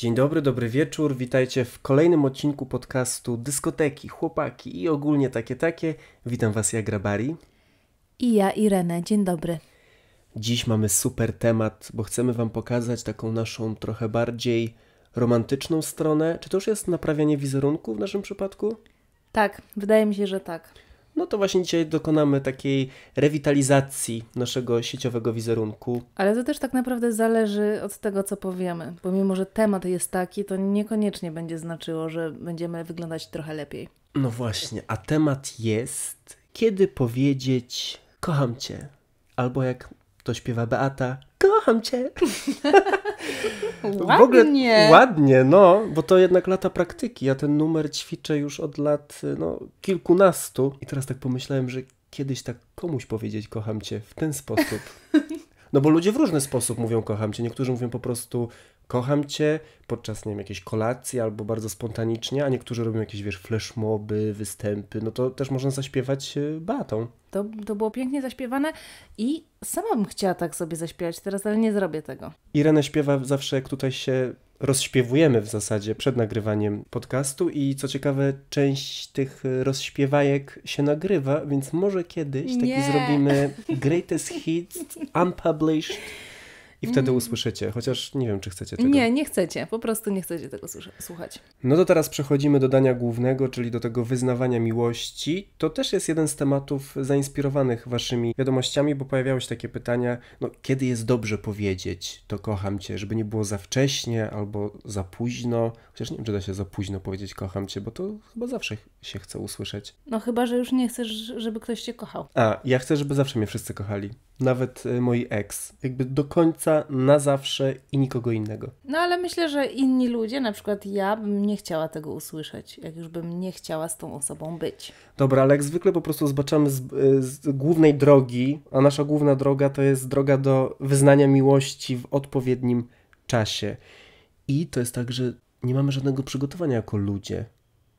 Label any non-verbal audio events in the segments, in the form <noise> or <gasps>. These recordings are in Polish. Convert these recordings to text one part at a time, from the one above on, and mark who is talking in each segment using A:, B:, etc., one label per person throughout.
A: Dzień dobry, dobry wieczór. Witajcie w kolejnym odcinku podcastu Dyskoteki, Chłopaki i ogólnie takie takie. Witam Was, ja Grabari.
B: I ja, Irene. Dzień dobry.
A: Dziś mamy super temat, bo chcemy Wam pokazać taką naszą trochę bardziej romantyczną stronę. Czy to już jest naprawianie wizerunku w naszym przypadku? Tak,
B: wydaje mi się, że tak
A: no to właśnie dzisiaj dokonamy takiej rewitalizacji naszego sieciowego wizerunku.
B: Ale to też tak naprawdę zależy od tego, co powiemy, bo mimo, że temat jest taki, to niekoniecznie będzie znaczyło, że będziemy wyglądać trochę lepiej.
A: No właśnie, a temat jest, kiedy powiedzieć kocham cię, albo jak to śpiewa Beata, kocham cię. ładnie. <laughs> W ogóle, ładnie, no, bo to jednak lata praktyki. Ja ten numer ćwiczę już od lat no, kilkunastu. I teraz tak pomyślałem, że kiedyś tak komuś powiedzieć kocham cię w ten sposób. <laughs> No bo ludzie w różny sposób mówią kocham cię. Niektórzy mówią po prostu kocham cię podczas, nie wiem, jakiejś kolacji albo bardzo spontanicznie, a niektórzy robią jakieś, wiesz, flashmoby, występy, no to też można zaśpiewać e, batą.
B: To, to było pięknie zaśpiewane i sama bym chciała tak sobie zaśpiewać teraz, ale nie zrobię tego.
A: Irenę śpiewa zawsze, jak tutaj się rozśpiewujemy w zasadzie przed nagrywaniem podcastu i co ciekawe, część tych e, rozśpiewajek się nagrywa, więc może kiedyś taki nie. zrobimy greatest hits <laughs> unpublished i wtedy mm. usłyszycie, chociaż nie wiem, czy chcecie tego.
B: Nie, nie chcecie, po prostu nie chcecie tego słuchać.
A: No to teraz przechodzimy do dania głównego, czyli do tego wyznawania miłości. To też jest jeden z tematów zainspirowanych waszymi wiadomościami, bo pojawiały się takie pytania, no kiedy jest dobrze powiedzieć to kocham cię, żeby nie było za wcześnie albo za późno, chociaż nie wiem, czy da się za późno powiedzieć kocham cię, bo to chyba zawsze się chce usłyszeć.
B: No chyba, że już nie chcesz, żeby ktoś cię kochał.
A: A, ja chcę, żeby zawsze mnie wszyscy kochali. Nawet y, moi ex. Jakby do końca na zawsze i nikogo innego.
B: No ale myślę, że inni ludzie, na przykład ja, bym nie chciała tego usłyszeć, jak już bym nie chciała z tą osobą być.
A: Dobra, ale jak zwykle po prostu zobaczamy z, y, z głównej drogi, a nasza główna droga to jest droga do wyznania miłości w odpowiednim czasie. I to jest tak, że nie mamy żadnego przygotowania jako ludzie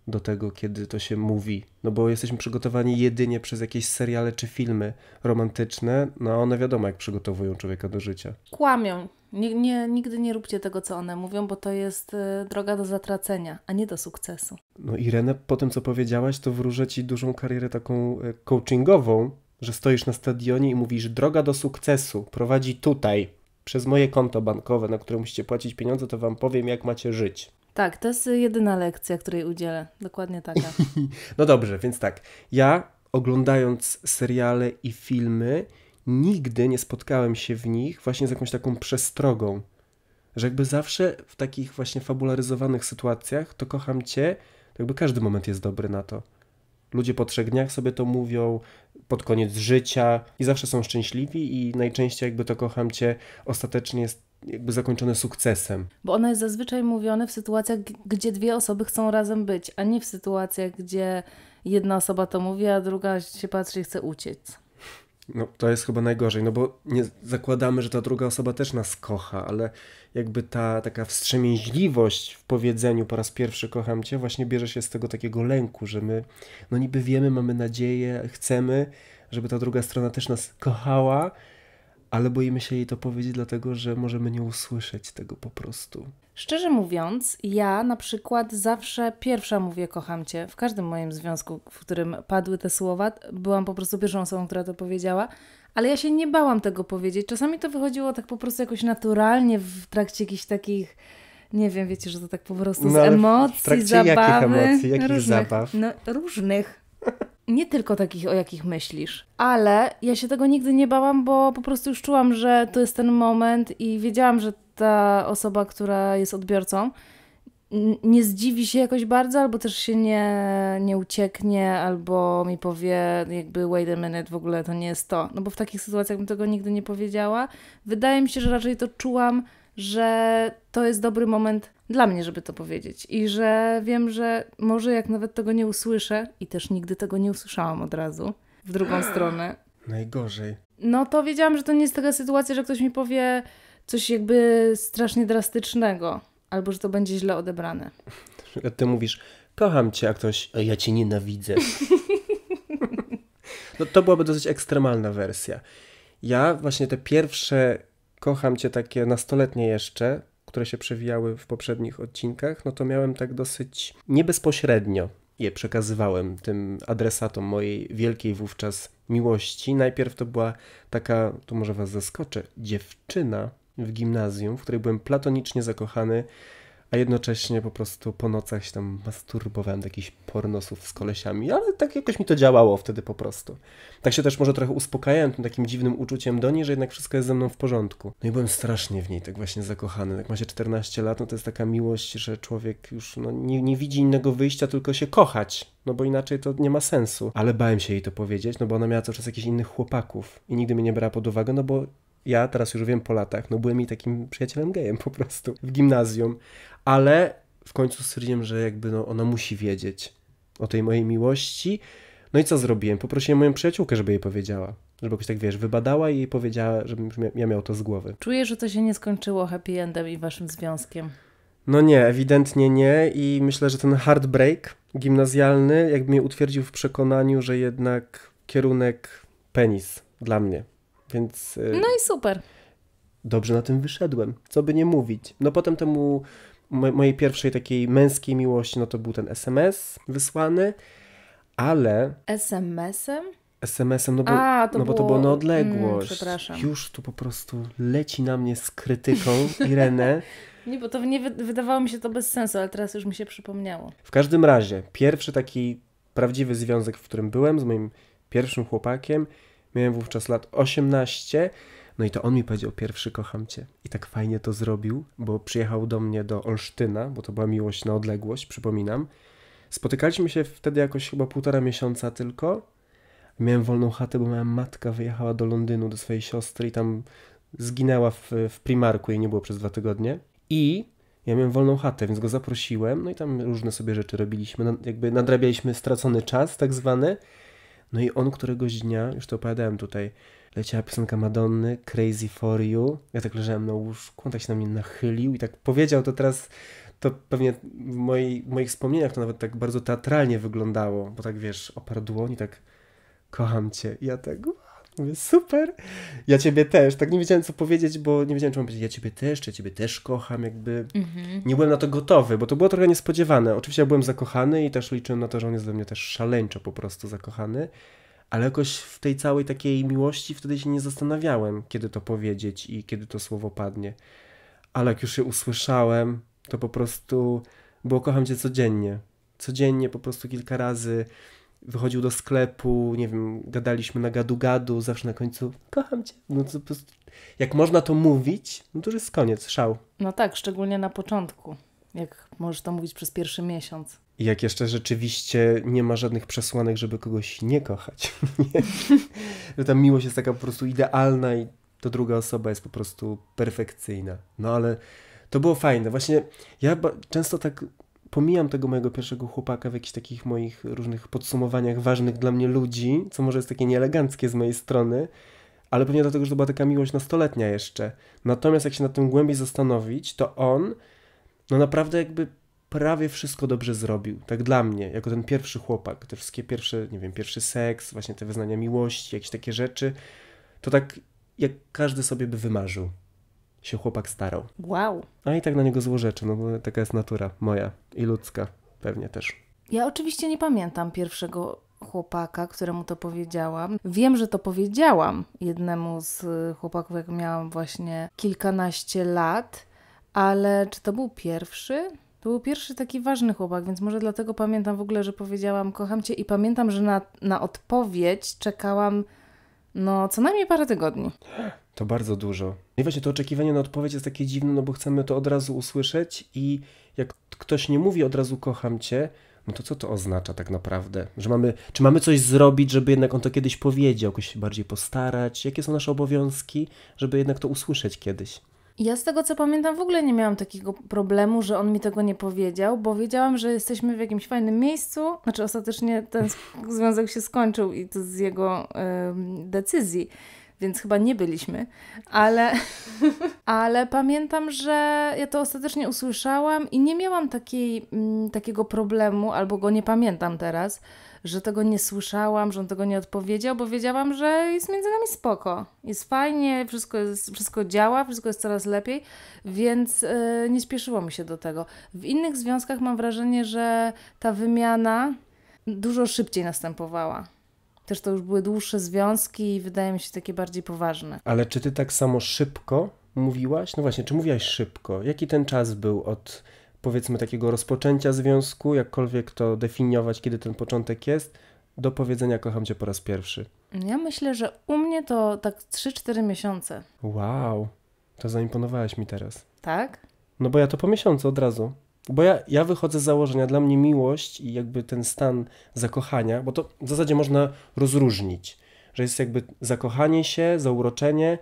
A: do tego, kiedy to się mówi. No bo jesteśmy przygotowani jedynie przez jakieś seriale czy filmy romantyczne, no a one wiadomo, jak przygotowują człowieka do życia.
B: Kłamią. Nie, nie, nigdy nie róbcie tego, co one mówią, bo to jest y, droga do zatracenia, a nie do sukcesu.
A: No Irene, po tym, co powiedziałaś, to wróżę ci dużą karierę taką e, coachingową, że stoisz na stadionie i mówisz, droga do sukcesu prowadzi tutaj, przez moje konto bankowe, na które musicie płacić pieniądze, to wam powiem, jak macie żyć.
B: Tak, to jest jedyna lekcja, której udzielę. Dokładnie taka.
A: <laughs> no dobrze, więc tak. Ja oglądając seriale i filmy, nigdy nie spotkałem się w nich właśnie z jakąś taką przestrogą. Że jakby zawsze w takich właśnie fabularyzowanych sytuacjach to kocham cię, to jakby każdy moment jest dobry na to. Ludzie po trzech dniach sobie to mówią, pod koniec życia i zawsze są szczęśliwi i najczęściej jakby to kocham cię ostatecznie jest jakby zakończone sukcesem.
B: Bo ono jest zazwyczaj mówione w sytuacjach, gdzie dwie osoby chcą razem być, a nie w sytuacjach, gdzie jedna osoba to mówi, a druga się patrzy i chce uciec.
A: No to jest chyba najgorzej, no bo nie zakładamy, że ta druga osoba też nas kocha, ale jakby ta taka wstrzemięźliwość w powiedzeniu po raz pierwszy kocham cię właśnie bierze się z tego takiego lęku, że my no niby wiemy, mamy nadzieję, chcemy, żeby ta druga strona też nas kochała, ale boimy się jej to powiedzieć, dlatego że możemy nie usłyszeć tego po prostu.
B: Szczerze mówiąc, ja na przykład zawsze pierwsza mówię kocham cię. W każdym moim związku, w którym padły te słowa, byłam po prostu pierwszą osobą, która to powiedziała, ale ja się nie bałam tego powiedzieć. Czasami to wychodziło tak po prostu jakoś naturalnie w trakcie jakichś takich nie wiem, wiecie, że to tak po prostu no, z emocji, w zabawy. Jakich emocji, jakich różnych, zabaw? No, różnych. <laughs> nie tylko takich, o jakich myślisz. Ale ja się tego nigdy nie bałam, bo po prostu już czułam, że to jest ten moment i wiedziałam, że ta osoba, która jest odbiorcą, nie zdziwi się jakoś bardzo, albo też się nie, nie ucieknie, albo mi powie, jakby, wait a minute, w ogóle to nie jest to. No bo w takich sytuacjach bym tego nigdy nie powiedziała. Wydaje mi się, że raczej to czułam że to jest dobry moment dla mnie, żeby to powiedzieć. I że wiem, że może jak nawet tego nie usłyszę, i też nigdy tego nie usłyszałam od razu, w drugą <gasps> stronę.
A: Najgorzej.
B: No to wiedziałam, że to nie jest taka sytuacja, że ktoś mi powie coś jakby strasznie drastycznego, albo że to będzie źle odebrane.
A: <laughs> Ty mówisz, kocham cię, a ktoś, a ja cię nienawidzę. <laughs> no to byłaby dosyć ekstremalna wersja. Ja właśnie te pierwsze kocham cię takie nastoletnie jeszcze, które się przewijały w poprzednich odcinkach, no to miałem tak dosyć nie bezpośrednio je przekazywałem tym adresatom mojej wielkiej wówczas miłości. Najpierw to była taka, to może was zaskoczę, dziewczyna w gimnazjum, w której byłem platonicznie zakochany a jednocześnie po prostu po nocach się tam masturbowałem do jakichś pornosów z kolesiami, ale tak jakoś mi to działało wtedy po prostu. Tak się też może trochę uspokajałem tym takim dziwnym uczuciem do niej, że jednak wszystko jest ze mną w porządku. No i byłem strasznie w niej tak właśnie zakochany. Jak ma się 14 lat, no to jest taka miłość, że człowiek już no, nie, nie widzi innego wyjścia, tylko się kochać no bo inaczej to nie ma sensu. Ale bałem się jej to powiedzieć, no bo ona miała cały czas jakichś innych chłopaków i nigdy mnie nie brała pod uwagę, no bo ja teraz już wiem po latach, no byłem jej takim przyjacielem gejem po prostu w gimnazjum, ale w końcu stwierdziłem, że jakby no, ona musi wiedzieć o tej mojej miłości. No i co zrobiłem? Poprosiłem moją przyjaciółkę, żeby jej powiedziała. Żeby jakoś tak, wiesz, wybadała i jej powiedziała, żebym ja miał to z głowy.
B: Czuję, że to się nie skończyło happy endem i waszym związkiem.
A: No nie, ewidentnie nie i myślę, że ten heartbreak gimnazjalny jakby mnie utwierdził w przekonaniu, że jednak kierunek penis dla mnie, więc... Y, no i super. Dobrze na tym wyszedłem, co by nie mówić. No potem temu mojej pierwszej takiej męskiej miłości, no to był ten SMS wysłany, ale...
B: SMS-em?
A: SMS-em, no bo, A, to, no było... to było na odległość. Mm, Już tu po prostu leci na mnie z krytyką Irenę.
B: <laughs> Nie, bo to nie wydawało mi się to bez sensu, ale teraz już mi się przypomniało.
A: W każdym razie, pierwszy taki prawdziwy związek, w którym byłem z moim pierwszym chłopakiem, miałem wówczas lat 18 no i to on mi powiedział pierwszy kocham cię. I tak fajnie to zrobił, bo przyjechał do mnie do Olsztyna, bo to była miłość na odległość, przypominam. Spotykaliśmy się wtedy jakoś chyba półtora miesiąca tylko. Miałem wolną chatę, bo moja matka wyjechała do Londynu do swojej siostry i tam zginęła w, w Primarku, jej nie było przez dwa tygodnie. I ja miałem wolną chatę, więc go zaprosiłem, no i tam różne sobie rzeczy robiliśmy, jakby nadrabialiśmy stracony czas, tak zwany. No i on któregoś dnia, już to opowiadałem tutaj, leciała piosenka Madonny, Crazy For You. Ja tak leżałem na łóżku, on tak się na mnie nachylił i tak powiedział to teraz, to pewnie w, w moich wspomnieniach to nawet tak bardzo teatralnie wyglądało, bo tak wiesz, oparł dłoni, tak kocham cię. I ja tak, Mówię, super, ja ciebie też. Tak nie wiedziałem, co powiedzieć, bo nie wiedziałem, czy mam powiedzieć, ja ciebie też, czy ja ciebie też kocham, jakby. Mhm. Nie byłem na to gotowy, bo to było trochę niespodziewane. Oczywiście ja byłem zakochany i też liczyłem na to, że on jest we mnie też szaleńczo po prostu zakochany, ale jakoś w tej całej takiej miłości wtedy się nie zastanawiałem, kiedy to powiedzieć i kiedy to słowo padnie. Ale jak już je usłyszałem, to po prostu było kocham cię codziennie. Codziennie po prostu kilka razy wychodził do sklepu, nie wiem, gadaliśmy na gadu-gadu, zawsze na końcu kocham cię. No to po prostu, jak można to mówić, no to już jest koniec, szał.
B: No tak, szczególnie na początku jak możesz to mówić przez pierwszy miesiąc.
A: I jak jeszcze rzeczywiście nie ma żadnych przesłanek, żeby kogoś nie kochać. <laughs> Że ta miłość jest taka po prostu idealna i to druga osoba jest po prostu perfekcyjna. No ale to było fajne. Właśnie ja często tak pomijam tego mojego pierwszego chłopaka w jakichś takich moich różnych podsumowaniach ważnych dla mnie ludzi, co może jest takie nieeleganckie z mojej strony, ale pewnie dlatego, że to była taka miłość nastoletnia jeszcze. Natomiast jak się nad tym głębiej zastanowić, to on no naprawdę jakby prawie wszystko dobrze zrobił. Tak dla mnie, jako ten pierwszy chłopak, te wszystkie pierwsze, nie wiem, pierwszy seks, właśnie te wyznania miłości, jakieś takie rzeczy, to tak jak każdy sobie by wymarzył. Się chłopak starał. Wow. A i tak na niego złożeczę, no bo taka jest natura moja i ludzka pewnie też.
B: Ja oczywiście nie pamiętam pierwszego chłopaka, któremu to powiedziałam. Wiem, że to powiedziałam jednemu z chłopaków, jak miałam właśnie kilkanaście lat ale czy to był pierwszy? To był pierwszy taki ważny chłopak, więc może dlatego pamiętam w ogóle, że powiedziałam kocham cię i pamiętam, że na, na odpowiedź czekałam no co najmniej parę tygodni.
A: To bardzo dużo. I właśnie to oczekiwanie na odpowiedź jest takie dziwne, no bo chcemy to od razu usłyszeć i jak ktoś nie mówi od razu kocham cię, no to co to oznacza tak naprawdę? Że mamy, czy mamy coś zrobić, żeby jednak on to kiedyś powiedział, jakoś się bardziej postarać? Jakie są nasze obowiązki, żeby jednak to usłyszeć kiedyś?
B: Ja z tego co pamiętam, w ogóle nie miałam takiego problemu, że on mi tego nie powiedział, bo wiedziałam, że jesteśmy w jakimś fajnym miejscu. Znaczy, ostatecznie ten związek się skończył i to z jego decyzji więc chyba nie byliśmy, ale, <laughs> ale pamiętam, że ja to ostatecznie usłyszałam i nie miałam takiej, m, mm, takiego problemu, albo go nie pamiętam teraz, że tego nie słyszałam, że on tego nie odpowiedział, bo wiedziałam, że jest między nami spoko. Jest fajnie, wszystko, jest, wszystko działa, wszystko jest coraz lepiej, więc yy, nie spieszyło mi się do tego. W innych związkach mam wrażenie, że ta wymiana dużo szybciej następowała. Też to już były dłuższe związki i wydaje mi się takie bardziej poważne.
A: Ale czy ty tak samo szybko mówiłaś? No właśnie, czy mówiłaś szybko? Jaki ten czas był od powiedzmy takiego rozpoczęcia związku, jakkolwiek to definiować, kiedy ten początek jest, do powiedzenia kocham cię po raz pierwszy?
B: Ja myślę, że u mnie to tak 3-4 miesiące.
A: Wow, to zaimponowałaś mi teraz. Tak? No bo ja to po miesiącu od razu. Bo ja, ja wychodzę z założenia, dla mnie miłość i jakby ten stan zakochania, bo to w zasadzie można rozróżnić, że jest jakby zakochanie się, zauroczenie,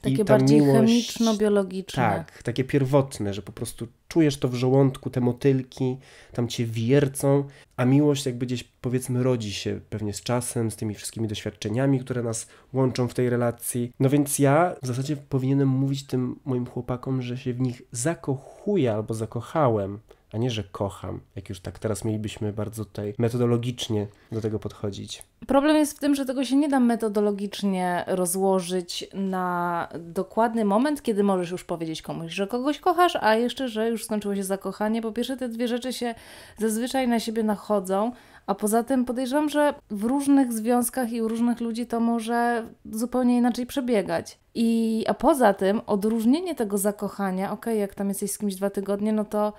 A: takie bardziej miłość, chemiczno-biologiczne. Tak, takie pierwotne, że po prostu czujesz to w żołądku, te motylki, tam cię wiercą, a miłość jakby gdzieś powiedzmy rodzi się pewnie z czasem, z tymi wszystkimi doświadczeniami, które nas łączą w tej relacji. No więc ja w zasadzie powinienem mówić tym moim chłopakom, że się w nich zakochuję albo zakochałem a nie, że kocham, jak już tak teraz mielibyśmy bardzo tutaj metodologicznie do tego podchodzić.
B: Problem jest w tym, że tego się nie da metodologicznie rozłożyć na dokładny moment, kiedy możesz już powiedzieć komuś, że kogoś kochasz, a jeszcze, że już skończyło się zakochanie. Po pierwsze, te dwie rzeczy się zazwyczaj na siebie nachodzą, a poza tym podejrzewam, że w różnych związkach i u różnych ludzi to może zupełnie inaczej przebiegać. I, a poza tym odróżnienie tego zakochania, ok, jak tam jesteś z kimś dwa tygodnie, no to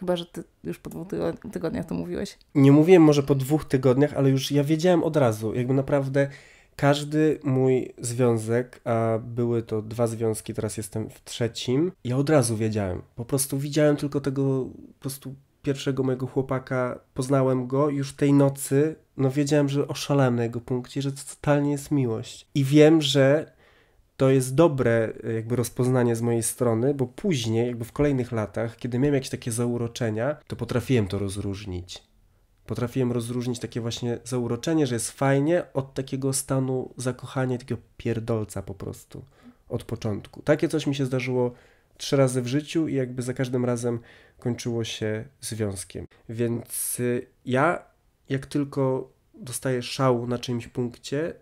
B: Chyba, że ty już po dwóch tygodniach to mówiłeś.
A: Nie mówiłem może po dwóch tygodniach, ale już ja wiedziałem od razu. Jakby naprawdę każdy mój związek, a były to dwa związki, teraz jestem w trzecim, ja od razu wiedziałem. Po prostu widziałem tylko tego po prostu pierwszego mojego chłopaka, poznałem go już tej nocy, no wiedziałem, że oszalałem na jego punkcie, że to totalnie jest miłość. I wiem, że to jest dobre e, jakby rozpoznanie z mojej strony, bo później, jakby w kolejnych latach, kiedy miałem jakieś takie zauroczenia, to potrafiłem to rozróżnić. Potrafiłem rozróżnić takie właśnie zauroczenie, że jest fajnie, od takiego stanu zakochania, takiego pierdolca po prostu, od początku. Takie coś mi się zdarzyło trzy razy w życiu i jakby za każdym razem kończyło się związkiem. Więc y, ja, jak tylko dostaję szału na czymś punkcie,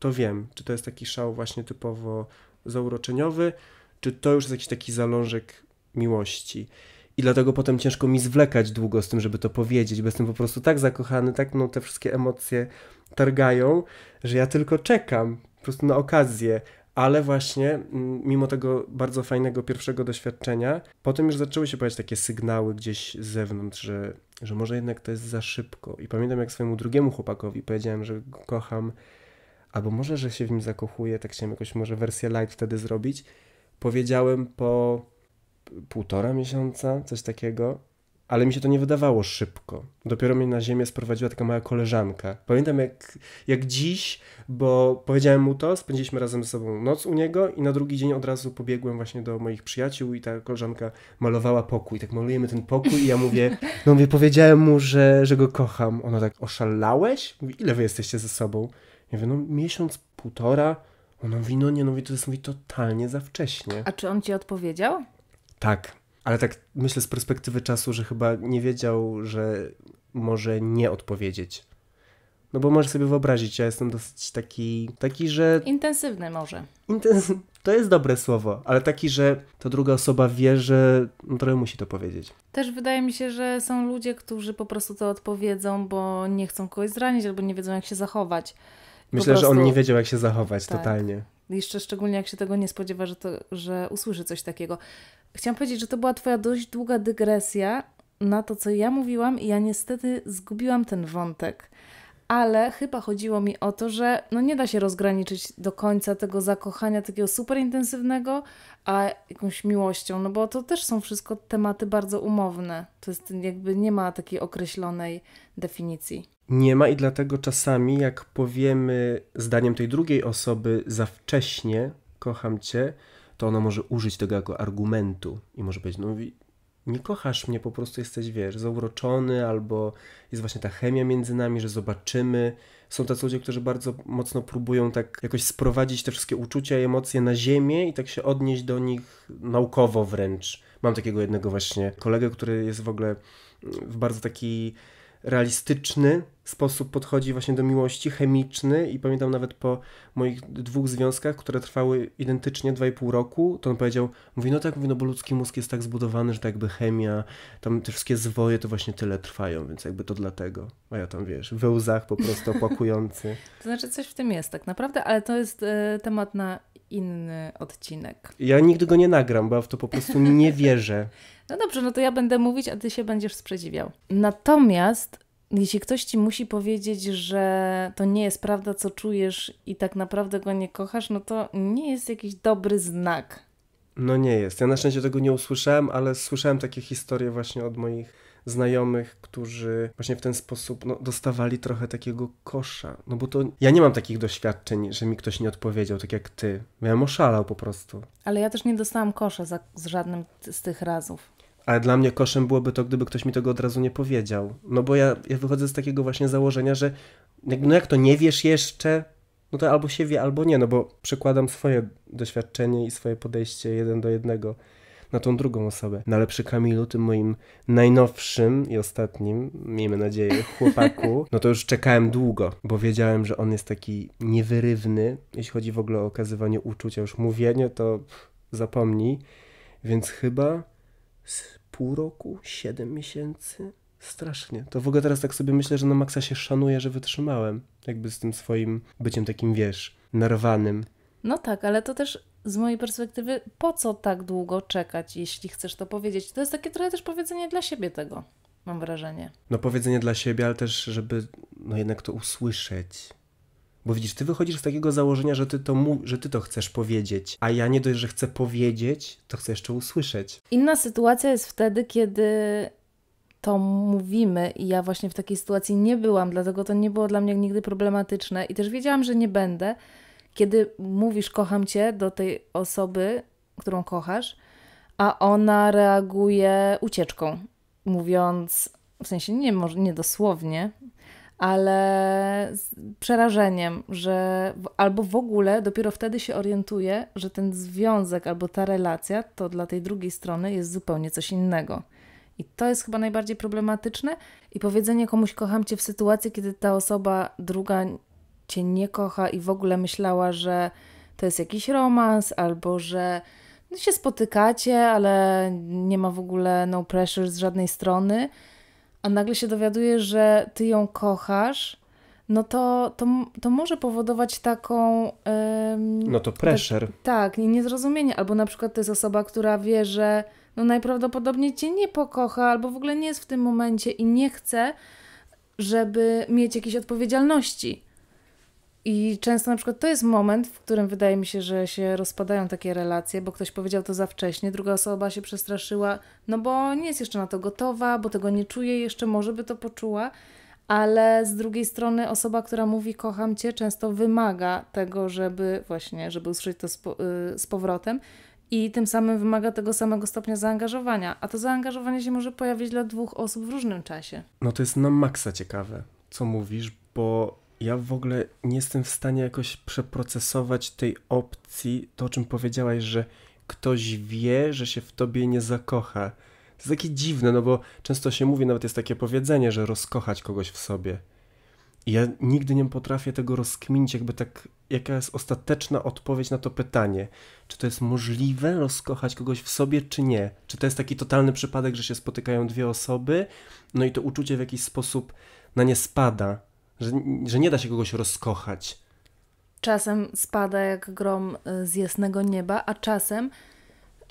A: to wiem, czy to jest taki szał właśnie typowo zauroczeniowy, czy to już jest jakiś taki zalążek miłości. I dlatego potem ciężko mi zwlekać długo z tym, żeby to powiedzieć, bo jestem po prostu tak zakochany, tak no te wszystkie emocje targają, że ja tylko czekam po prostu na okazję. Ale właśnie, mm, mimo tego bardzo fajnego pierwszego doświadczenia, potem już zaczęły się pojawiać takie sygnały gdzieś z zewnątrz, że, że może jednak to jest za szybko. I pamiętam, jak swojemu drugiemu chłopakowi powiedziałem, że go kocham albo może, że się w nim zakochuję, tak chciałem jakoś może wersję light wtedy zrobić. Powiedziałem po półtora miesiąca, coś takiego, ale mi się to nie wydawało szybko. Dopiero mnie na ziemię sprowadziła taka moja koleżanka. Pamiętam jak, jak dziś, bo powiedziałem mu to, spędziliśmy razem ze sobą noc u niego i na drugi dzień od razu pobiegłem właśnie do moich przyjaciół i ta koleżanka malowała pokój. Tak malujemy ten pokój i ja mówię, no mówię, powiedziałem mu, że, że go kocham. Ona tak, oszalałeś? Mówi, ile wy jesteście ze sobą? nie wiem, no miesiąc, półtora. Ona mówi, no nie, no mówi, to jest mówi, totalnie za wcześnie. A
B: czy on ci odpowiedział?
A: Tak, ale tak myślę z perspektywy czasu, że chyba nie wiedział, że może nie odpowiedzieć. No bo możesz sobie wyobrazić, ja jestem dosyć taki, taki, że...
B: Intensywny może. Intensywny.
A: <laughs> To jest dobre słowo, ale taki, że ta druga osoba wie, że no, trochę musi to powiedzieć.
B: Też wydaje mi się, że są ludzie, którzy po prostu to odpowiedzą, bo nie chcą kogoś zranić albo nie wiedzą jak się zachować. Myślę, prostu... że on nie wiedział, jak się zachować tak. totalnie. Jeszcze szczególnie jak się tego nie spodziewa, że, to, że usłyszy coś takiego. Chciałam powiedzieć, że to była twoja dość długa dygresja na to, co ja mówiłam, i ja niestety zgubiłam ten wątek. Ale chyba chodziło mi o to, że no nie da się rozgraniczyć do końca tego zakochania takiego super intensywnego, a jakąś miłością, no bo to też są wszystko tematy bardzo umowne. To jest jakby nie ma takiej określonej definicji
A: nie ma i dlatego czasami, jak powiemy zdaniem tej drugiej osoby za wcześnie, kocham cię, to ona może użyć tego jako argumentu i może powiedzieć, no nie kochasz mnie, po prostu jesteś, wiesz, zauroczony, albo jest właśnie ta chemia między nami, że zobaczymy. Są tacy ludzie, którzy bardzo mocno próbują tak jakoś sprowadzić te wszystkie uczucia i emocje na ziemię i tak się odnieść do nich naukowo wręcz. Mam takiego jednego właśnie kolegę, który jest w ogóle w bardzo taki realistyczny sposób podchodzi właśnie do miłości, chemiczny i pamiętam nawet po moich dwóch związkach, które trwały identycznie 2,5 roku, to on powiedział, mówi, no tak, mówi, no bo ludzki mózg jest tak zbudowany, że tak jakby chemia, tam te wszystkie zwoje to właśnie tyle trwają, więc jakby to dlatego. A ja tam, wiesz, we łzach po prostu opłakujący.
B: <laughs> to znaczy coś w tym jest tak naprawdę, ale to jest y, temat na inny odcinek.
A: Ja nigdy go nie nagram, bo ja w to po prostu nie wierzę.
B: <laughs> no dobrze, no to ja będę mówić, a ty się będziesz sprzeciwiał. Natomiast jeśli ktoś ci musi powiedzieć, że to nie jest prawda, co czujesz i tak naprawdę go nie kochasz, no to nie jest jakiś dobry znak.
A: No nie jest. Ja na szczęście tego nie usłyszałem, ale słyszałem takie historie właśnie od moich znajomych, którzy właśnie w ten sposób no, dostawali trochę takiego kosza. No bo to ja nie mam takich doświadczeń, że mi ktoś nie odpowiedział, tak jak ty. Miałem oszalał po prostu.
B: Ale ja też nie dostałam kosza za, z żadnym z tych razów.
A: Ale dla mnie koszem byłoby to, gdyby ktoś mi tego od razu nie powiedział. No bo ja, ja wychodzę z takiego właśnie założenia, że no jak to nie wiesz jeszcze, no to albo się wie, albo nie, no bo przekładam swoje doświadczenie i swoje podejście jeden do jednego na tą drugą osobę. No ale przy Kamilu, tym moim najnowszym i ostatnim, miejmy nadzieję, chłopaku, <laughs> no to już czekałem długo, bo wiedziałem, że on jest taki niewyrywny, jeśli chodzi w ogóle o okazywanie uczucia, już mówienie to zapomnij, więc chyba z pół roku, siedem miesięcy. Strasznie. To w ogóle teraz tak sobie myślę, że na maksa się szanuję, że wytrzymałem. Jakby z tym swoim byciem takim, wiesz, narwanym.
B: No tak, ale to też z mojej perspektywy, po co tak długo czekać, jeśli chcesz to powiedzieć? To jest takie trochę też powiedzenie dla siebie tego, mam wrażenie.
A: No powiedzenie dla siebie, ale też, żeby no jednak to usłyszeć. Bo widzisz, ty wychodzisz z takiego założenia, że ty to, mu, że ty to chcesz powiedzieć, a ja nie dość, że chcę powiedzieć, to chcę jeszcze usłyszeć.
B: Inna sytuacja jest wtedy, kiedy to mówimy i ja właśnie w takiej sytuacji nie byłam, dlatego to nie było dla mnie nigdy problematyczne i też wiedziałam, że nie będę. Kiedy mówisz kocham cię do tej osoby, którą kochasz, a ona reaguje ucieczką, mówiąc, w sensie nie, może nie dosłownie, ale z przerażeniem, że albo w ogóle dopiero wtedy się orientuje, że ten związek albo ta relacja to dla tej drugiej strony jest zupełnie coś innego. I to jest chyba najbardziej problematyczne. I powiedzenie komuś kocham cię w sytuacji, kiedy ta osoba druga cię nie kocha i w ogóle myślała, że to jest jakiś romans albo że no, się spotykacie, ale nie ma w ogóle no pressure z żadnej strony a nagle się dowiaduje, że ty ją kochasz, no to, to, to może powodować taką. Ym, no to pressure. Tak, tak, niezrozumienie. Albo na przykład to jest osoba, która wie, że no najprawdopodobniej cię nie pokocha, albo w ogóle nie jest w tym momencie i nie chce, żeby mieć jakieś odpowiedzialności. I często na przykład to jest moment, w którym wydaje mi się, że się rozpadają takie relacje, bo ktoś powiedział to za wcześnie, druga osoba się przestraszyła, no bo nie jest jeszcze na to gotowa, bo tego nie czuje, jeszcze może by to poczuła, ale z drugiej strony osoba, która mówi kocham cię, często wymaga tego, żeby właśnie, żeby usłyszeć to z, po, yy, z powrotem i tym samym wymaga tego samego stopnia zaangażowania, a to zaangażowanie się może pojawić dla dwóch osób w różnym czasie.
A: No to jest na maksa ciekawe, co mówisz, bo ja w ogóle nie jestem w stanie jakoś przeprocesować tej opcji, to o czym powiedziałaś, że ktoś wie, że się w tobie nie zakocha. To jest takie dziwne, no bo często się mówi, nawet jest takie powiedzenie, że rozkochać kogoś w sobie. I ja nigdy nie potrafię tego rozkminić, jakby tak, jaka jest ostateczna odpowiedź na to pytanie. Czy to jest możliwe rozkochać kogoś w sobie, czy nie? Czy to jest taki totalny przypadek, że się spotykają dwie osoby, no i to uczucie w jakiś sposób na nie spada, że, że nie da się kogoś rozkochać.
B: Czasem spada jak grom y, z jasnego nieba, a czasem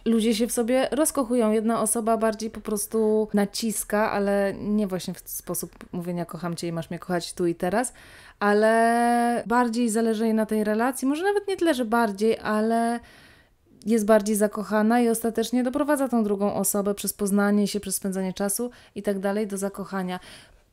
B: ludzie się w sobie rozkochują. Jedna osoba bardziej po prostu naciska, ale nie właśnie w sposób mówienia kocham cię i masz mnie kochać tu i teraz, ale bardziej zależy jej na tej relacji. Może nawet nie tyle, że bardziej, ale jest bardziej zakochana i ostatecznie doprowadza tą drugą osobę przez poznanie się, przez spędzanie czasu i tak dalej do zakochania.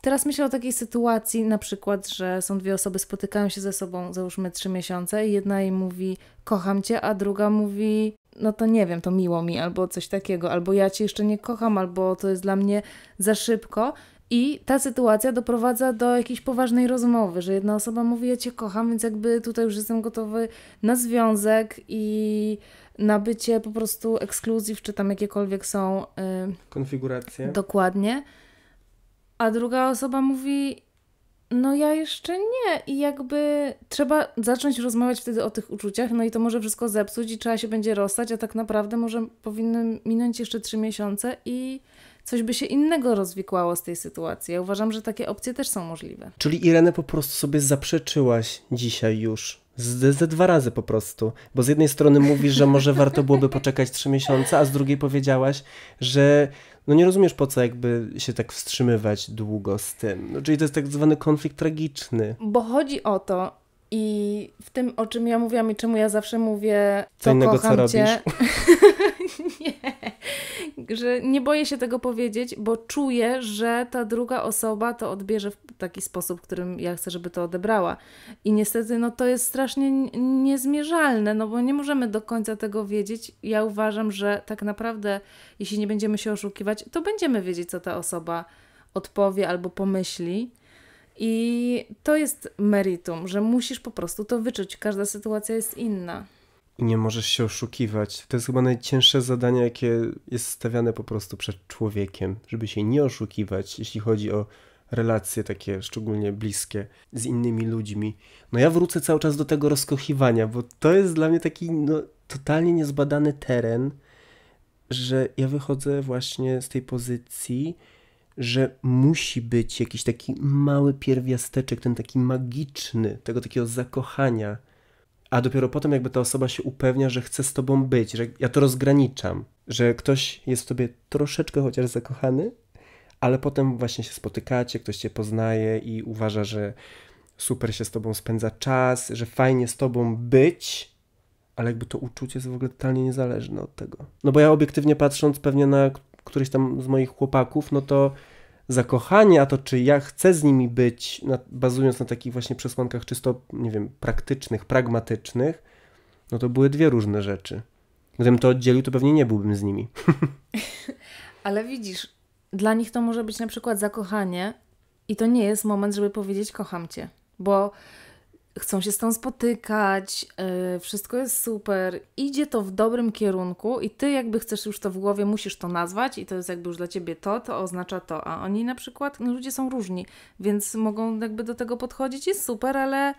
B: Teraz myślę o takiej sytuacji, na przykład, że są dwie osoby, spotykają się ze sobą, załóżmy trzy miesiące, i jedna jej mówi kocham cię, a druga mówi no to nie wiem, to miło mi, albo coś takiego, albo ja cię jeszcze nie kocham, albo to jest dla mnie za szybko. I ta sytuacja doprowadza do jakiejś poważnej rozmowy, że jedna osoba mówi: Ja cię kocham, więc jakby tutaj już jestem gotowy na związek i na bycie po prostu ekskluzyw, czy tam jakiekolwiek są. Yy,
A: Konfiguracje.
B: Dokładnie a druga osoba mówi, no ja jeszcze nie. I jakby trzeba zacząć rozmawiać wtedy o tych uczuciach, no i to może wszystko zepsuć i trzeba się będzie rozstać, a tak naprawdę może powinny minąć jeszcze trzy miesiące i coś by się innego rozwikłało z tej sytuacji. Ja uważam, że takie opcje też są możliwe.
A: Czyli Irenę po prostu sobie zaprzeczyłaś dzisiaj już. Ze dwa razy po prostu. Bo z jednej strony mówisz, że może warto byłoby poczekać trzy miesiące, a z drugiej powiedziałaś, że no nie rozumiesz po co jakby się tak wstrzymywać długo z tym. No, czyli to jest tak zwany konflikt tragiczny.
B: Bo chodzi o to i w tym, o czym ja mówiłam i czemu ja zawsze mówię, co innego, kocham co robisz? <laughs> nie że nie boję się tego powiedzieć, bo czuję, że ta druga osoba to odbierze w taki sposób, którym ja chcę, żeby to odebrała. I niestety, no to jest strasznie niezmierzalne, no bo nie możemy do końca tego wiedzieć. Ja uważam, że tak naprawdę, jeśli nie będziemy się oszukiwać, to będziemy wiedzieć, co ta osoba odpowie albo pomyśli. I to jest meritum, że musisz po prostu to wyczuć. Każda sytuacja jest inna
A: i nie możesz się oszukiwać. To jest chyba najcięższe zadanie, jakie jest stawiane po prostu przed człowiekiem, żeby się nie oszukiwać, jeśli chodzi o relacje takie szczególnie bliskie z innymi ludźmi. No ja wrócę cały czas do tego rozkochiwania, bo to jest dla mnie taki no, totalnie niezbadany teren, że ja wychodzę właśnie z tej pozycji, że musi być jakiś taki mały pierwiasteczek, ten taki magiczny, tego takiego zakochania, a dopiero potem jakby ta osoba się upewnia, że chce z tobą być, że ja to rozgraniczam, że ktoś jest w tobie troszeczkę chociaż zakochany, ale potem właśnie się spotykacie, ktoś cię poznaje i uważa, że super się z tobą spędza czas, że fajnie z tobą być, ale jakby to uczucie jest w ogóle totalnie niezależne od tego. No bo ja obiektywnie patrząc pewnie na któryś tam z moich chłopaków, no to zakochanie, a to czy ja chcę z nimi być, na, bazując na takich właśnie przesłankach czysto, nie wiem, praktycznych, pragmatycznych, no to były dwie różne rzeczy. Gdybym to oddzielił, to pewnie nie byłbym z nimi. <laughs>
B: Ale widzisz, dla nich to może być na przykład zakochanie i to nie jest moment, żeby powiedzieć kocham cię, bo chcą się z tą spotykać, yy, wszystko jest super, idzie to w dobrym kierunku i ty jakby chcesz już to w głowie, musisz to nazwać i to jest jakby już dla ciebie to, to oznacza to, a oni na przykład, no ludzie są różni, więc mogą jakby do tego podchodzić, jest super, ale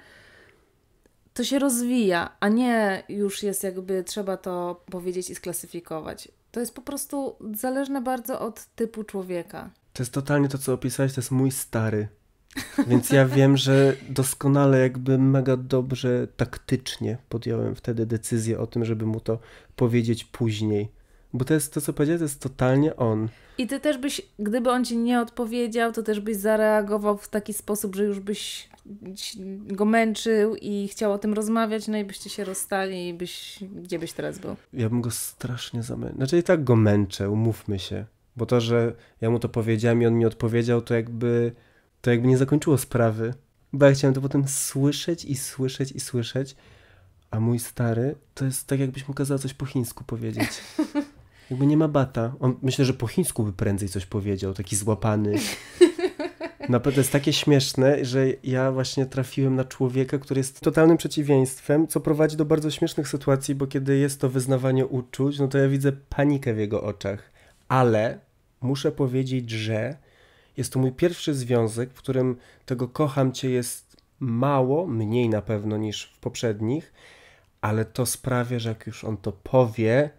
B: to się rozwija, a nie już jest jakby trzeba to powiedzieć i sklasyfikować. To jest po prostu zależne bardzo od typu człowieka.
A: To jest totalnie to, co opisałeś, to jest mój stary więc ja wiem, że doskonale, jakby mega dobrze taktycznie podjąłem wtedy decyzję o tym, żeby mu to powiedzieć później. Bo to jest to, co powiedziałeś, to jest totalnie on.
B: I ty też byś, gdyby on ci nie odpowiedział, to też byś zareagował w taki sposób, że już byś go męczył i chciał o tym rozmawiać, no i byście się rozstali i byś, gdzie byś teraz był?
A: Ja bym go strasznie zamęczył. Znaczy i tak go męczę, umówmy się. Bo to, że ja mu to powiedziałem i on mi odpowiedział, to jakby to jakby nie zakończyło sprawy, bo ja chciałem to potem słyszeć i słyszeć i słyszeć, a mój stary, to jest tak jakbyś mu kazał coś po chińsku powiedzieć. <laughs> Jakby nie ma bata. On, myślę, że po chińsku by prędzej coś powiedział, taki złapany. <laughs> Naprawdę no, jest takie śmieszne, że ja właśnie trafiłem na człowieka, który jest totalnym przeciwieństwem, co prowadzi do bardzo śmiesznych sytuacji, bo kiedy jest to wyznawanie uczuć, no to ja widzę panikę w jego oczach. Ale muszę powiedzieć, że jest to mój pierwszy związek, w którym tego kocham cię jest mało, mniej na pewno niż w poprzednich, ale to sprawia, że jak już on to powie,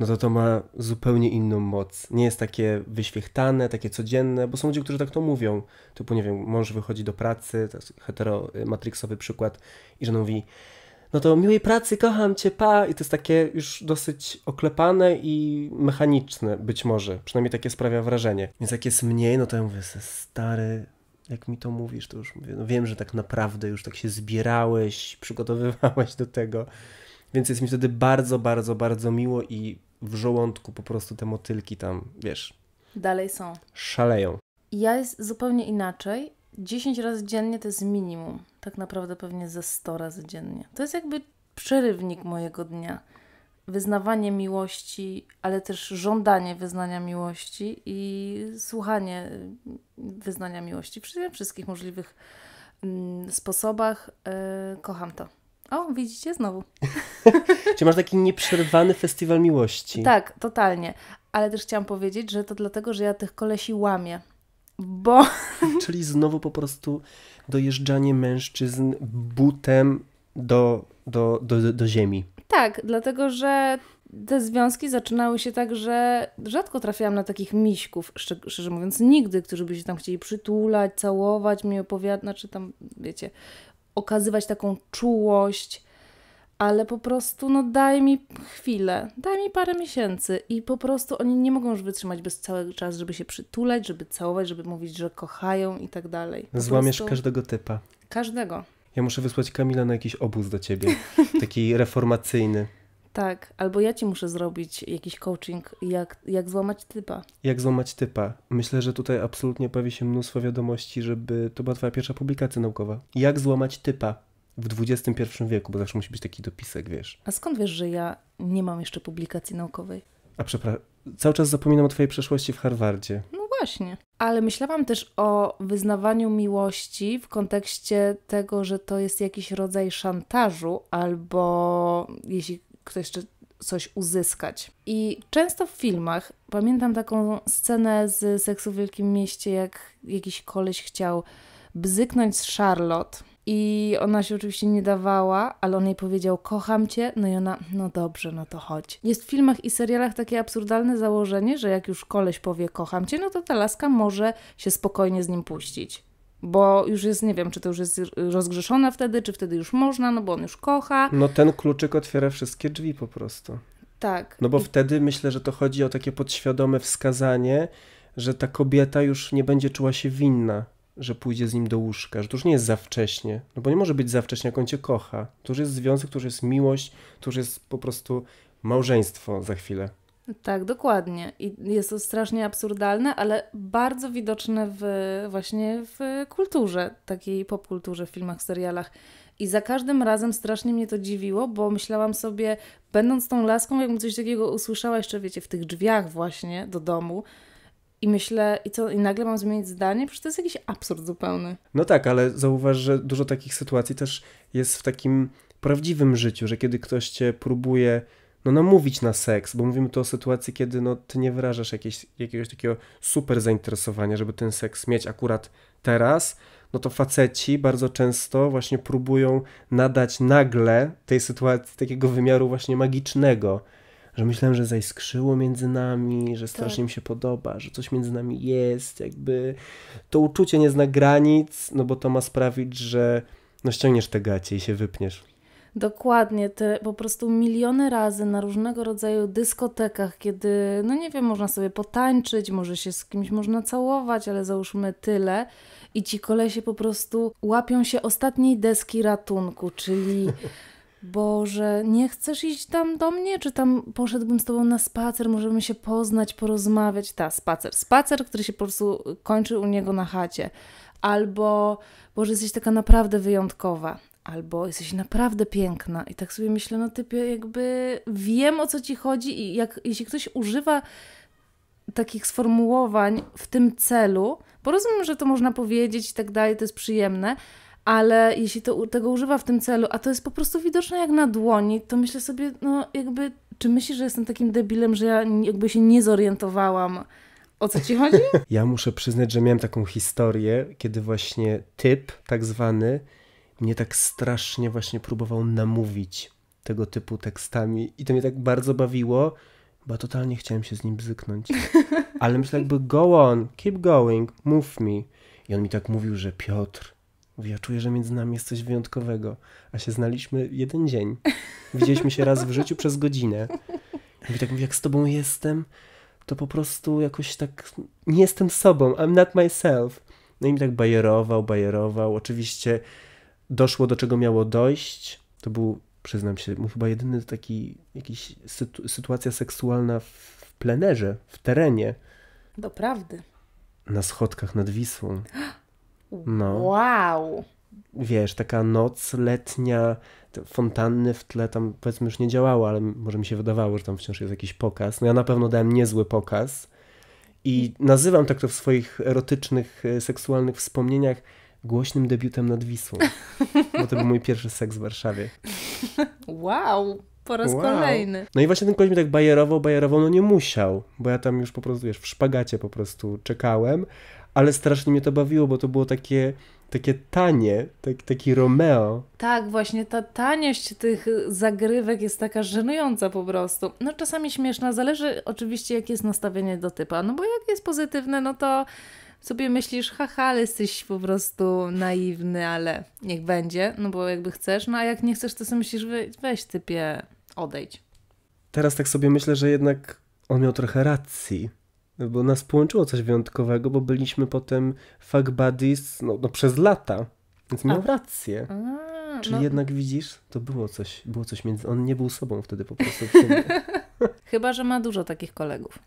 A: no to to ma zupełnie inną moc. Nie jest takie wyświechtane, takie codzienne, bo są ludzie, którzy tak to mówią. Typu, nie wiem, mąż wychodzi do pracy, to jest hetero, y, przykład, i żona mówi, no to miłej pracy, kocham cię, pa. I to jest takie już dosyć oklepane i mechaniczne być może. Przynajmniej takie sprawia wrażenie. Więc jak jest mniej, no to ja mówię, stary, jak mi to mówisz, to już mówię, no wiem, że tak naprawdę już tak się zbierałeś, przygotowywałeś do tego. Więc jest mi wtedy bardzo, bardzo, bardzo miło i w żołądku po prostu te motylki tam, wiesz. Dalej są. Szaleją.
B: Ja jest zupełnie inaczej 10 razy dziennie to jest minimum. Tak naprawdę pewnie ze 100 razy dziennie. To jest jakby przerywnik mojego dnia. Wyznawanie miłości, ale też żądanie wyznania miłości i słuchanie mm, wyznania miłości przy wszystkich możliwych mm, sposobach. E, kocham to. O, widzicie znowu.
A: <laughs> Czy masz taki nieprzerwany festiwal miłości? Tak,
B: totalnie. Ale też chciałam powiedzieć, że to dlatego, że ja tych kolesi łamię. Bo... <laughs>
A: Czyli znowu po prostu dojeżdżanie mężczyzn butem do, do, do, do ziemi.
B: Tak, dlatego że te związki zaczynały się tak, że rzadko trafiałam na takich miśków, szczerze mówiąc, nigdy, którzy by się tam chcieli przytulać, całować, mi opowiadać, znaczy tam, wiecie, okazywać taką czułość ale po prostu no daj mi chwilę, daj mi parę miesięcy i po prostu oni nie mogą już wytrzymać bez cały czas, żeby się przytulać, żeby całować, żeby mówić, że kochają i tak dalej. Po Złamiesz prostu...
A: każdego typa. Każdego. Ja muszę wysłać Kamila na jakiś obóz do ciebie, <laughs> taki reformacyjny.
B: Tak, albo ja ci muszę zrobić jakiś coaching, jak, jak złamać typa.
A: Jak złamać typa. Myślę, że tutaj absolutnie pojawi się mnóstwo wiadomości, żeby to była twoja pierwsza publikacja naukowa. Jak złamać typa w XXI wieku, bo zawsze musi być taki dopisek, wiesz.
B: A skąd wiesz, że ja nie mam jeszcze publikacji naukowej?
A: A przepraszam, cały czas zapominam o twojej przeszłości w Harvardzie. No
B: właśnie. Ale myślałam też o wyznawaniu miłości w kontekście tego, że to jest jakiś rodzaj szantażu, albo jeśli ktoś jeszcze coś uzyskać. I często w filmach pamiętam taką scenę z Seksu w Wielkim Mieście, jak jakiś koleś chciał bzyknąć z Charlotte i ona się oczywiście nie dawała, ale on jej powiedział: Kocham cię. No i ona: No dobrze, no to chodź. Jest w filmach i serialach takie absurdalne założenie, że jak już koleś powie: Kocham cię, no to ta laska może się spokojnie z nim puścić bo już jest, nie wiem, czy to już jest rozgrzeszona wtedy, czy wtedy już można, no bo on już kocha. No
A: ten kluczyk otwiera wszystkie drzwi po prostu. Tak. No bo I... wtedy myślę, że to chodzi o takie podświadome wskazanie, że ta kobieta już nie będzie czuła się winna że pójdzie z nim do łóżka, że to już nie jest za wcześnie, no bo nie może być za wcześnie, jak on cię kocha. To już jest związek, to już jest miłość, to już jest po prostu małżeństwo za chwilę.
B: Tak, dokładnie. I jest to strasznie absurdalne, ale bardzo widoczne w, właśnie w kulturze, takiej popkulturze, w filmach, serialach. I za każdym razem strasznie mnie to dziwiło, bo myślałam sobie, będąc tą laską, jakbym coś takiego usłyszała jeszcze, wiecie, w tych drzwiach właśnie do domu, i myślę, i co, i nagle mam zmienić zdanie? Przecież to jest jakiś absurd zupełny.
A: No tak, ale zauważ, że dużo takich sytuacji też jest w takim prawdziwym życiu, że kiedy ktoś cię próbuje no, namówić na seks, bo mówimy tu o sytuacji, kiedy no, ty nie wyrażasz jakieś, jakiegoś takiego super zainteresowania, żeby ten seks mieć akurat teraz, no to faceci bardzo często właśnie próbują nadać nagle tej sytuacji takiego wymiaru właśnie magicznego że myślałem, że zaiskrzyło między nami, że strasznie tak. mi się podoba, że coś między nami jest, jakby to uczucie nie zna granic, no bo to ma sprawić, że no ściągniesz te gacie i się wypniesz.
B: Dokładnie, te po prostu miliony razy na różnego rodzaju dyskotekach, kiedy, no nie wiem, można sobie potańczyć, może się z kimś można całować, ale załóżmy tyle. I ci kolesie po prostu łapią się ostatniej deski ratunku, czyli <laughs> Boże, nie chcesz iść tam do mnie? Czy tam poszedłbym z tobą na spacer, możemy się poznać, porozmawiać? Ta, spacer. Spacer, który się po prostu kończy u niego na chacie. Albo, Boże, jesteś taka naprawdę wyjątkowa. Albo jesteś naprawdę piękna. I tak sobie myślę, no typie, jakby wiem o co ci chodzi i jak, jeśli ktoś używa takich sformułowań w tym celu, bo rozumiem, że to można powiedzieć i tak dalej, to jest przyjemne, ale jeśli to, tego używa w tym celu, a to jest po prostu widoczne jak na dłoni, to myślę sobie, no jakby, czy myślisz, że jestem takim debilem, że ja jakby się nie zorientowałam? O co ci chodzi?
A: <laughs> Ja muszę przyznać, że miałem taką historię, kiedy właśnie typ tak zwany mnie tak strasznie właśnie próbował namówić tego typu tekstami i to mnie tak bardzo bawiło, bo totalnie chciałem się z nim bzyknąć. <laughs> Ale myślę jakby go on, keep going, move me. I on mi tak mówił, że Piotr, Mówi, ja czuję, że między nami jest coś wyjątkowego, a się znaliśmy jeden dzień. Widzieliśmy się raz w życiu przez godzinę. Mówi tak, mówi, jak z tobą jestem, to po prostu jakoś tak nie jestem sobą, I'm not myself. No i mi tak bajerował, bajerował. Oczywiście doszło do czego miało dojść. To był, przyznam się, chyba jedyny taki, jakiś sytu, sytuacja seksualna w, plenerze, w terenie.
B: Doprawdy.
A: Na schodkach nad Wisłą. <gasps> No. Wow! Wiesz, taka noc letnia, fontanny w tle tam powiedzmy już nie działało, ale może mi się wydawało, że tam wciąż jest jakiś pokaz. No ja na pewno dałem niezły pokaz i nazywam tak to w swoich erotycznych, e, seksualnych wspomnieniach głośnym debiutem nad Wisłą. Bo to był mój pierwszy seks w Warszawie.
B: Wow! Po raz wow. kolejny.
A: No i właśnie ten koleś mi tak bajerował, bajerowo, no nie musiał, bo ja tam już po prostu, wiesz, w szpagacie po prostu czekałem, ale strasznie mnie to bawiło, bo to było takie takie tanie, tak, taki Romeo.
B: Tak, właśnie ta taniość tych zagrywek jest taka żenująca po prostu. No czasami śmieszna, zależy oczywiście jakie jest nastawienie do typa, no bo jak jest pozytywne, no to sobie myślisz, haha, ale jesteś po prostu naiwny, ale niech będzie, no bo jakby chcesz, no a jak nie chcesz, to sobie myślisz, weź typie, odejdź.
A: Teraz tak sobie myślę, że jednak on miał trochę racji bo nas połączyło coś wyjątkowego, bo byliśmy potem fuck buddies no, no przez lata, więc miał rację. A, no. Czyli no. jednak widzisz, to było coś, było coś między... On nie był sobą wtedy po prostu. <laughs>
B: Chyba, że ma dużo takich kolegów.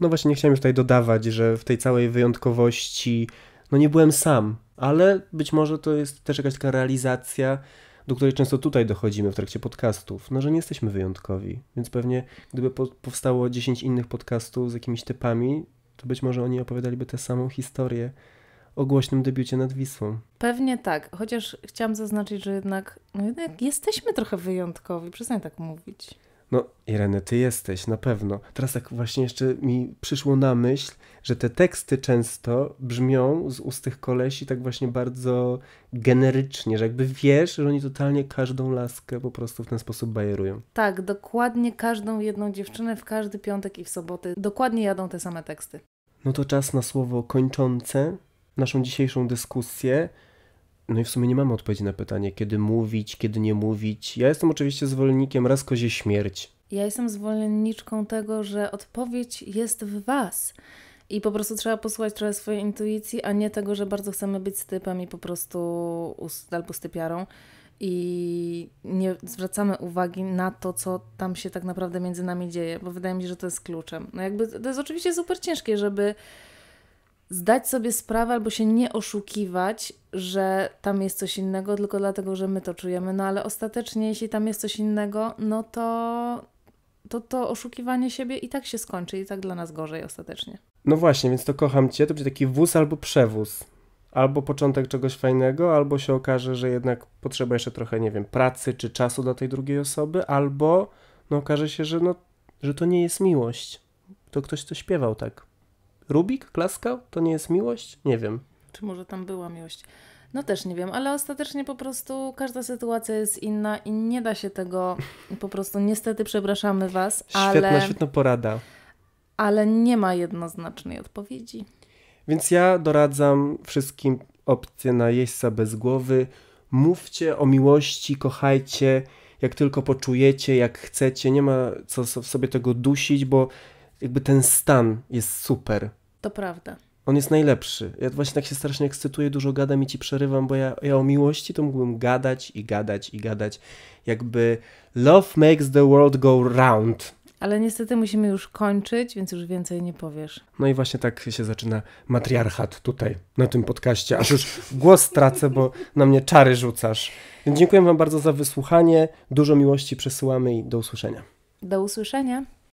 A: No właśnie, nie chciałem już tutaj dodawać, że w tej całej wyjątkowości no nie byłem sam, ale być może to jest też jakaś taka realizacja do której często tutaj dochodzimy w trakcie podcastów, no że nie jesteśmy wyjątkowi, więc pewnie gdyby po powstało 10 innych podcastów z jakimiś typami, to być może oni opowiadaliby tę samą historię o głośnym debiucie nad Wisłą.
B: Pewnie tak, chociaż chciałam zaznaczyć, że jednak, no jednak jesteśmy trochę wyjątkowi, przestań tak mówić.
A: No, Ireny, ty jesteś, na pewno. Teraz tak właśnie jeszcze mi przyszło na myśl, że te teksty często brzmią z ust tych kolesi tak właśnie bardzo generycznie, że jakby wiesz, że oni totalnie każdą laskę po prostu w ten sposób bajerują.
B: Tak, dokładnie każdą jedną dziewczynę w każdy piątek i w soboty. Dokładnie jadą te same teksty.
A: No to czas na słowo kończące naszą dzisiejszą dyskusję. No i w sumie nie mamy odpowiedzi na pytanie, kiedy mówić, kiedy nie mówić. Ja jestem oczywiście zwolennikiem raz kozie śmierć.
B: Ja jestem zwolenniczką tego, że odpowiedź jest w was. I po prostu trzeba posłuchać trochę swojej intuicji, a nie tego, że bardzo chcemy być stypem i po prostu albo stypiarą i nie zwracamy uwagi na to, co tam się tak naprawdę między nami dzieje, bo wydaje mi się, że to jest kluczem. No jakby to jest oczywiście super ciężkie, żeby zdać sobie sprawę albo się nie oszukiwać, że tam jest coś innego, tylko dlatego, że my to czujemy. No ale ostatecznie, jeśli tam jest coś innego, no to to, to oszukiwanie siebie i tak się skończy, i tak dla nas gorzej ostatecznie.
A: No właśnie, więc to kocham cię, to będzie taki wóz albo przewóz. Albo początek czegoś fajnego, albo się okaże, że jednak potrzeba jeszcze trochę, nie wiem, pracy czy czasu dla tej drugiej osoby, albo no okaże się, że, no, że to nie jest miłość. To ktoś to śpiewał tak. Rubik klaskał? To nie jest miłość? Nie wiem.
B: Czy może tam była miłość? No też nie wiem, ale ostatecznie po prostu każda sytuacja jest inna i nie da się tego po prostu, niestety przepraszamy Was, świetna, ale... Świetna, świetna porada. Ale nie ma jednoznacznej odpowiedzi.
A: Więc ja doradzam wszystkim opcję na jeźdźca bez głowy. Mówcie o miłości, kochajcie, jak tylko poczujecie, jak chcecie. Nie ma co sobie tego dusić, bo jakby ten stan jest super. To prawda. On jest najlepszy. Ja właśnie tak się strasznie ekscytuję, dużo gadam i ci przerywam, bo ja, ja o miłości to mógłbym gadać i gadać i gadać. Jakby love makes the world go round.
B: Ale niestety musimy już kończyć, więc już więcej nie powiesz.
A: No i właśnie tak się zaczyna matriarchat tutaj, na tym podcaście. Aż już głos tracę, bo na mnie czary rzucasz. Więc dziękuję Wam bardzo za wysłuchanie. Dużo miłości przesyłamy i do usłyszenia.
B: Do usłyszenia.